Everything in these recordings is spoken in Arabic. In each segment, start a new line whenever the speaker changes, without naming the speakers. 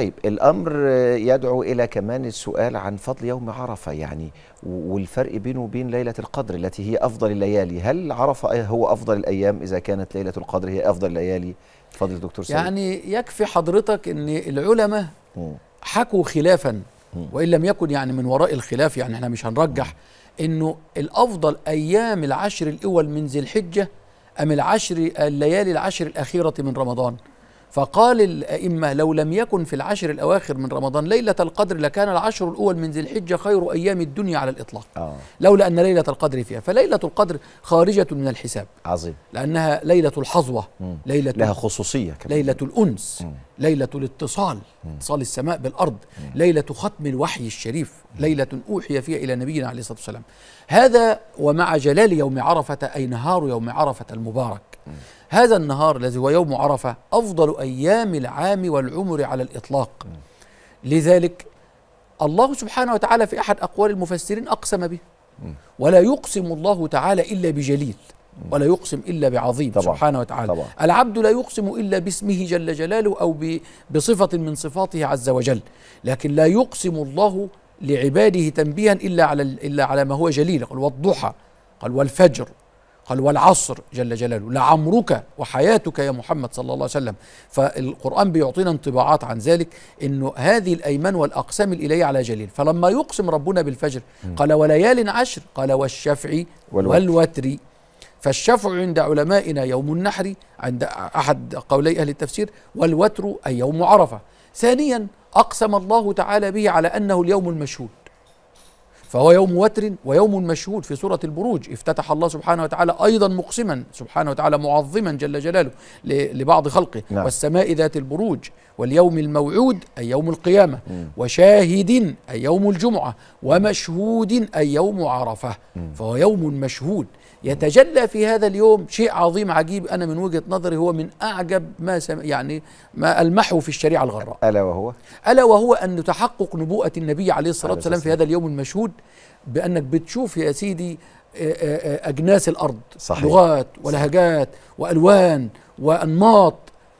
طيب الامر يدعو الى كمان السؤال عن فضل يوم عرفه يعني والفرق بينه وبين ليله القدر التي هي افضل الليالي هل عرفه هو افضل الايام اذا كانت ليله القدر هي افضل الليالي فضل دكتور سيد يعني يكفي حضرتك ان العلماء حكوا خلافا وان لم يكن يعني من وراء الخلاف يعني احنا مش هنرجح انه الافضل ايام العشر الاول من ذي الحجه ام العشر الليالي العشر الاخيره من رمضان فقال الأئمة لو لم يكن في العشر الأواخر من رمضان ليلة القدر لكان العشر الأول من ذي الحجة خير أيام الدنيا على الإطلاق آه. لولا أن ليلة القدر فيها فليلة القدر خارجة من الحساب عظيم لأنها ليلة الحظوة ليلة لها خصوصية كمان. ليلة الأنس مم. ليلة الاتصال مم. اتصال السماء بالأرض مم. ليلة ختم الوحي الشريف مم. ليلة أوحي فيها إلى نبينا عليه الصلاة والسلام هذا ومع جلال يوم عرفة أي نهار يوم عرفة المبارك مم. هذا النهار الذي هو يوم عرفه افضل ايام العام والعمر على الاطلاق لذلك الله سبحانه وتعالى في احد اقوال المفسرين اقسم به ولا يقسم الله تعالى الا بجليل ولا يقسم الا بعظيم طبعا سبحانه وتعالى طبعا العبد لا يقسم الا باسمه جل جلاله او بصفه من صفاته عز وجل لكن لا يقسم الله لعباده تنبيها الا على الا على ما هو جليل قال والضحى قال والفجر قال والعصر جل جلاله لعمرك وحياتك يا محمد صلى الله عليه وسلم فالقرآن بيعطينا انطباعات عن ذلك أنه هذه الأيمان والأقسام الإلهية على جليل فلما يقسم ربنا بالفجر قال وليال عشر قال والشفع والوتر فالشفع عند علمائنا يوم النحر عند أحد قولي أهل التفسير والوتر أي يوم عرفة ثانيا أقسم الله تعالى به على أنه اليوم المشهود فهو يوم وتر ويوم مشهود في سورة البروج افتتح الله سبحانه وتعالى أيضا مقسما سبحانه وتعالى معظما جل جلاله لبعض خلقه نعم. والسماء ذات البروج واليوم الموعود أي يوم القيامة وشاهد أي يوم الجمعة ومشهود أي يوم عرفة فهو يوم مشهود يتجلى في هذا اليوم شيء عظيم عجيب أنا من وجهة نظري هو من أعجب ما سم يعني ما ألمحه في الشريعة الغراء ألا وهو ألا وهو أن تحقق نبوءة النبي عليه الصلاة والسلام في هذا اليوم المشهود بانك بتشوف يا سيدي اجناس الارض صحيح. لغات ولهجات والوان وانماط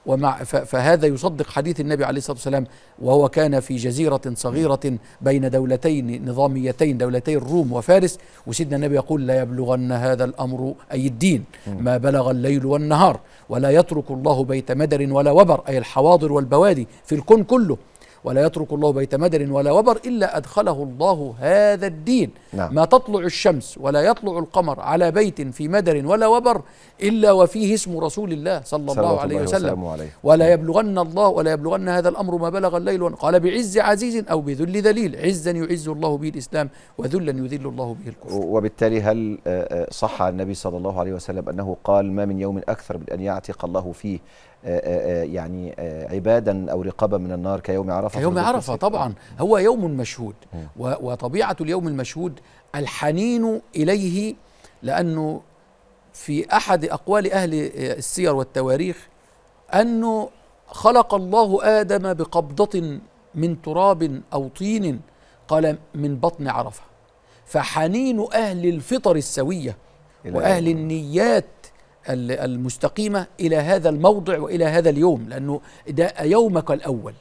ومع فهذا يصدق حديث النبي عليه الصلاه والسلام وهو كان في جزيره صغيره بين دولتين نظاميتين دولتي الروم وفارس وسيدنا النبي يقول لا يبلغن هذا الامر اي الدين ما بلغ الليل والنهار ولا يترك الله بيت مدر ولا وبر اي الحواضر والبوادي في الكون كله ولا يترك الله بيت مدر ولا وبر إلا أدخله الله هذا الدين نعم. ما تطلع الشمس ولا يطلع القمر على بيت في مدر ولا وبر إلا وفيه اسم رسول الله صلى الله عليه الله وسلم عليه. ولا يبلغن الله ولا يبلغن هذا الأمر ما بلغ الليل قال بعز عزيز أو بذل ذليل عزا يعز الله به الإسلام وذلا يذل الله به الكفر وبالتالي هل آه، آه، صح النبي صلى الله عليه وسلم أنه قال ما من يوم أكثر من أن يعتق الله فيه آه، آه، آه، يعني عبادا او رقابا من النار كيوم عرفه كيوم عرفه طبعا هو يوم مشهود وطبيعه اليوم المشهود الحنين اليه لانه في احد اقوال اهل السير والتواريخ انه خلق الله ادم بقبضه من تراب او طين قال من بطن عرفه فحنين اهل الفطر السويه واهل النيات المستقيمة إلى هذا الموضع وإلى هذا اليوم لأنه ده يومك الأول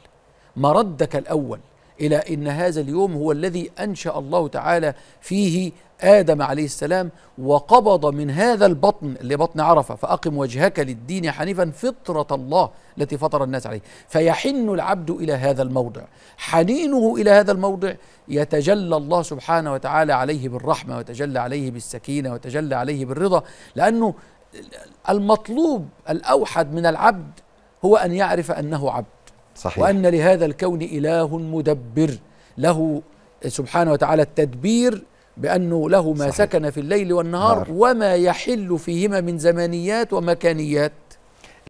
مردك الأول إلى أن هذا اليوم هو الذي أنشأ الله تعالى فيه آدم عليه السلام وقبض من هذا البطن اللي بطن عرفة فأقم وجهك للدين حنيفا فطرة الله التي فطر الناس عليه فيحن العبد إلى هذا الموضع حنينه إلى هذا الموضع يتجلى الله سبحانه وتعالى عليه بالرحمة وتجلى عليه بالسكينة وتجلى عليه بالرضا لأنه المطلوب الأوحد من العبد هو أن يعرف أنه عبد صحيح. وأن لهذا الكون إله مدبر له سبحانه وتعالى التدبير بأنه له ما صحيح. سكن في الليل والنهار نار. وما يحل فيهما من زمانيات ومكانيات